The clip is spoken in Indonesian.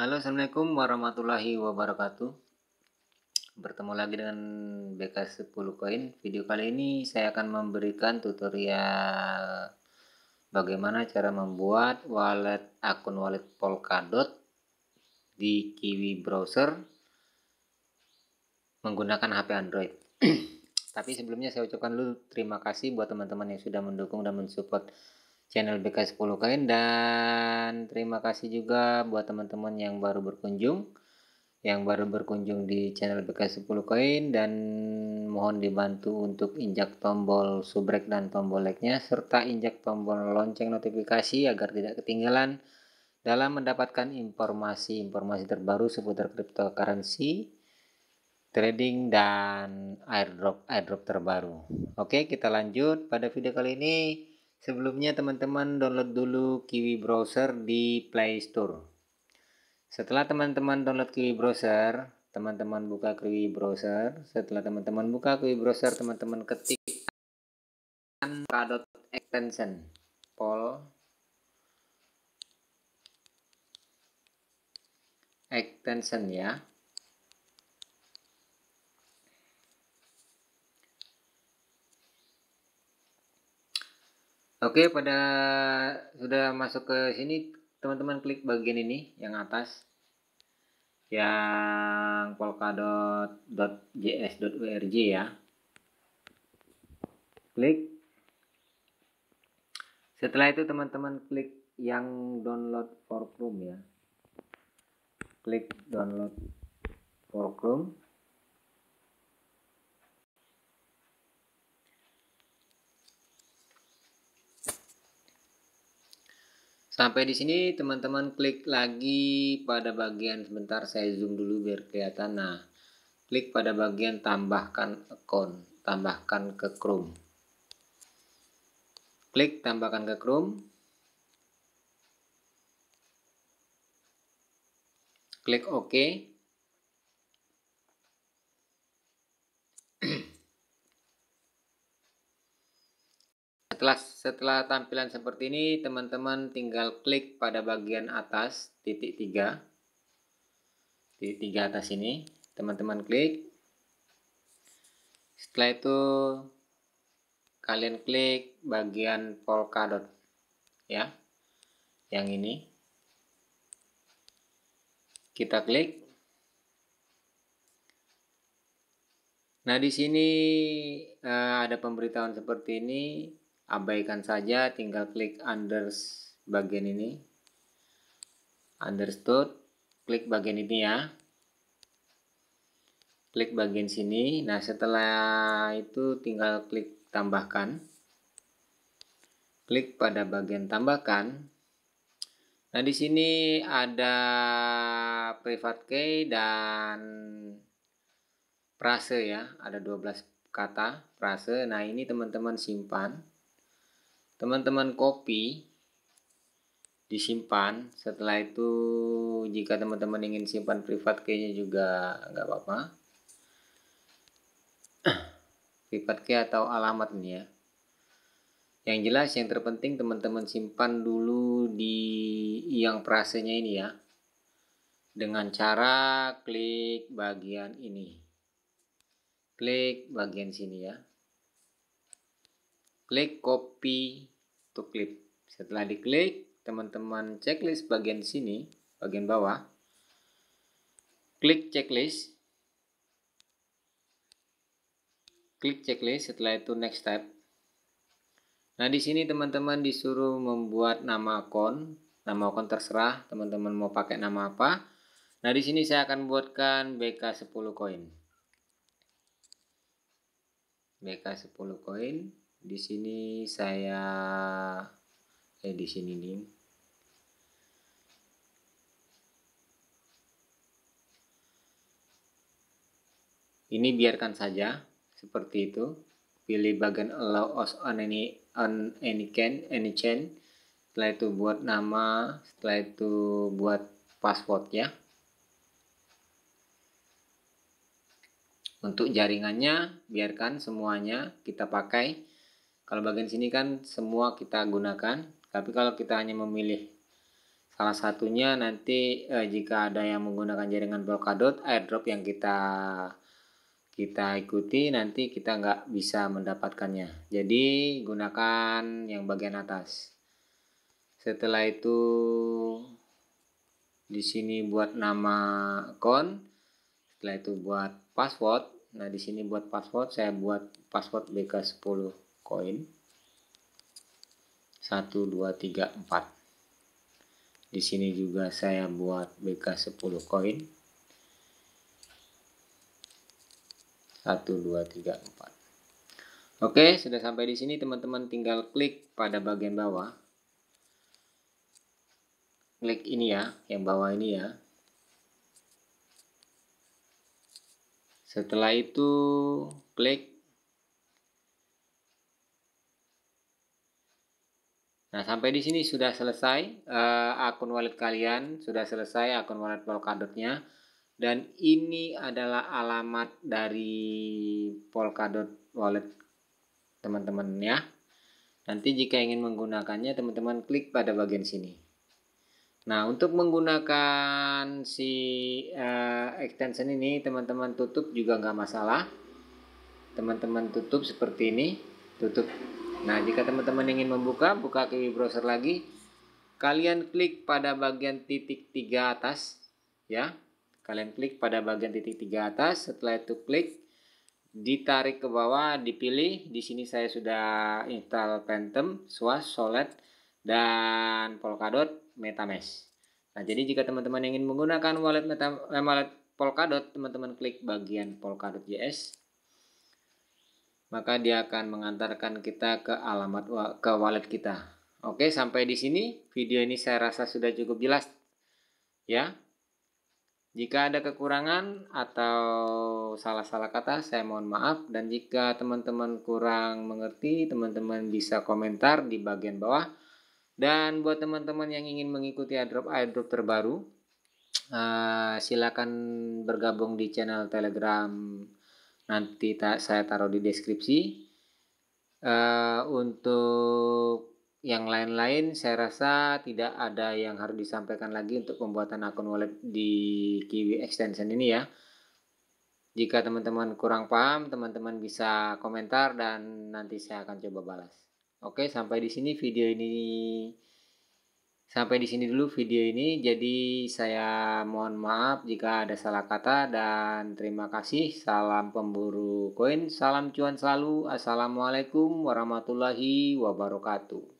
Halo Assalamualaikum warahmatullahi wabarakatuh Bertemu lagi dengan BK10 Coin Video kali ini saya akan memberikan tutorial Bagaimana cara membuat wallet akun wallet Polkadot Di Kiwi Browser Menggunakan HP Android Tapi sebelumnya saya ucapkan dulu terima kasih buat teman-teman yang sudah mendukung dan mensupport channel BK10 Kain dan terima kasih juga buat teman-teman yang baru berkunjung yang baru berkunjung di channel BK10 Kain dan mohon dibantu untuk injak tombol subrek dan tombol like-nya serta injak tombol lonceng notifikasi agar tidak ketinggalan dalam mendapatkan informasi-informasi terbaru seputar cryptocurrency trading dan airdrop airdrop terbaru. Oke, kita lanjut pada video kali ini Sebelumnya teman-teman download dulu Kiwi Browser di Play Store. Setelah teman-teman download Kiwi Browser, teman-teman buka Kiwi Browser. Setelah teman-teman buka Kiwi Browser, teman-teman ketik extension pol extension ya Oke, pada sudah masuk ke sini teman-teman klik bagian ini yang atas yang polkadot.js.org ya. Klik. Setelah itu teman-teman klik yang download for Chrome ya. Klik download for Chrome. Sampai di sini teman-teman klik lagi pada bagian sebentar saya zoom dulu biar kelihatan. Nah, klik pada bagian tambahkan akun tambahkan ke Chrome. Klik tambahkan ke Chrome. Klik OK. Setelah setelah tampilan seperti ini, teman-teman tinggal klik pada bagian atas titik tiga Titik tiga atas ini, teman-teman klik. Setelah itu kalian klik bagian polkadot ya. Yang ini. Kita klik. Nah, di sini eh, ada pemberitahuan seperti ini abaikan saja tinggal klik under bagian ini understood klik bagian ini ya klik bagian sini nah setelah itu tinggal klik tambahkan klik pada bagian tambahkan nah di sini ada private key dan frase ya ada 12 kata frase nah ini teman-teman simpan teman-teman copy disimpan setelah itu jika teman-teman ingin simpan privat kayaknya juga nggak apa-apa privat key atau alamat ini ya yang jelas yang terpenting teman-teman simpan dulu di yang prasenya ini ya dengan cara klik bagian ini klik bagian sini ya klik copy to clip. Setelah diklik, teman-teman checklist bagian sini, bagian bawah. Klik checklist. Klik checklist, setelah itu next step. Nah, di sini teman-teman disuruh membuat nama akun. Nama akun terserah teman-teman mau pakai nama apa. Nah, di sini saya akan buatkan BK 10 koin. BK 10 koin di sini saya eh di sini nih ini biarkan saja seperti itu pilih bagian allow us on any on any can any chain setelah itu buat nama setelah itu buat password ya untuk jaringannya biarkan semuanya kita pakai kalau bagian sini kan semua kita gunakan, tapi kalau kita hanya memilih salah satunya nanti eh, jika ada yang menggunakan jaringan Polkadot, airdrop yang kita kita ikuti nanti kita nggak bisa mendapatkannya. Jadi gunakan yang bagian atas. Setelah itu di sini buat nama akun, setelah itu buat password. Nah, di sini buat password, saya buat password BK10 koin 1 2 3 4 di sini juga saya buat BK 10 koin 1 2 3 4 Oke sudah sampai di sini teman-teman tinggal klik pada bagian bawah klik ini ya yang bawah ini ya setelah itu klik Nah, sampai di sini sudah selesai uh, akun wallet kalian, sudah selesai akun wallet Polkadotnya. Dan ini adalah alamat dari Polkadot wallet teman-teman ya. Nanti jika ingin menggunakannya, teman-teman klik pada bagian sini. Nah, untuk menggunakan si uh, extension ini, teman-teman tutup juga nggak masalah. Teman-teman tutup seperti ini, tutup Nah, jika teman-teman ingin membuka, buka ke browser lagi. Kalian klik pada bagian titik tiga atas, ya. Kalian klik pada bagian titik tiga atas. Setelah itu klik, ditarik ke bawah, dipilih. Di sini saya sudah install Phantom, Swash, Solid, dan Polkadot MetaMask. Nah, jadi jika teman-teman ingin menggunakan wallet, Meta, eh, wallet Polkadot, teman-teman klik bagian Polkadot JS maka dia akan mengantarkan kita ke alamat ke wallet kita. Oke, sampai di sini video ini saya rasa sudah cukup jelas. Ya. Jika ada kekurangan atau salah-salah kata, saya mohon maaf dan jika teman-teman kurang mengerti, teman-teman bisa komentar di bagian bawah. Dan buat teman-teman yang ingin mengikuti airdrop airdrop terbaru, uh, silakan bergabung di channel Telegram nanti ta saya taruh di deskripsi uh, untuk yang lain-lain saya rasa tidak ada yang harus disampaikan lagi untuk pembuatan akun wallet di Kiwi Extension ini ya jika teman-teman kurang paham teman-teman bisa komentar dan nanti saya akan coba balas oke sampai di sini video ini Sampai di sini dulu video ini, jadi saya mohon maaf jika ada salah kata dan terima kasih. Salam pemburu koin, salam cuan selalu. Assalamualaikum warahmatullahi wabarakatuh.